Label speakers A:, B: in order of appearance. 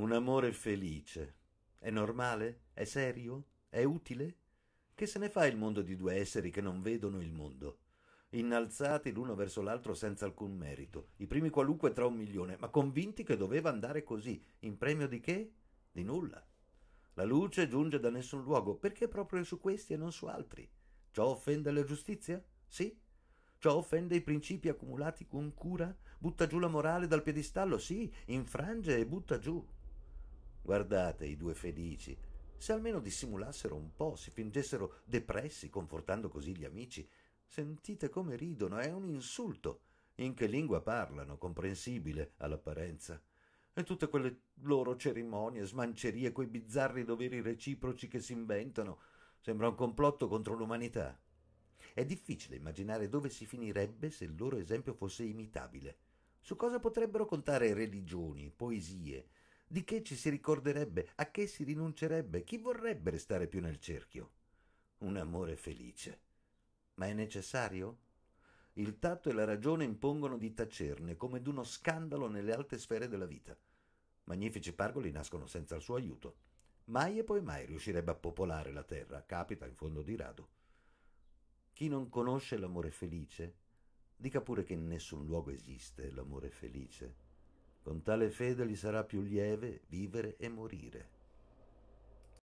A: Un amore felice. È normale? È serio? È utile? Che se ne fa il mondo di due esseri che non vedono il mondo? Innalzati l'uno verso l'altro senza alcun merito, i primi qualunque tra un milione, ma convinti che doveva andare così, in premio di che? Di nulla. La luce giunge da nessun luogo, perché proprio su questi e non su altri? Ciò offende la giustizia? Sì. Ciò offende i principi accumulati con cura? Butta giù la morale dal piedistallo? Sì. Infrange e butta giù. Guardate i due felici. Se almeno dissimulassero un po', si fingessero depressi, confortando così gli amici. Sentite come ridono, è un insulto. In che lingua parlano, comprensibile all'apparenza. E tutte quelle loro cerimonie, smancerie, quei bizzarri doveri reciproci che si inventano. Sembra un complotto contro l'umanità. È difficile immaginare dove si finirebbe se il loro esempio fosse imitabile. Su cosa potrebbero contare religioni, poesie, di che ci si ricorderebbe? A che si rinuncerebbe? Chi vorrebbe restare più nel cerchio? Un amore felice. Ma è necessario? Il tatto e la ragione impongono di tacerne come d'uno scandalo nelle alte sfere della vita. Magnifici pargoli nascono senza il suo aiuto. Mai e poi mai riuscirebbe a popolare la terra, capita in fondo di rado. Chi non conosce l'amore felice, dica pure che in nessun luogo esiste l'amore felice. Con tale fede gli sarà più lieve vivere e morire.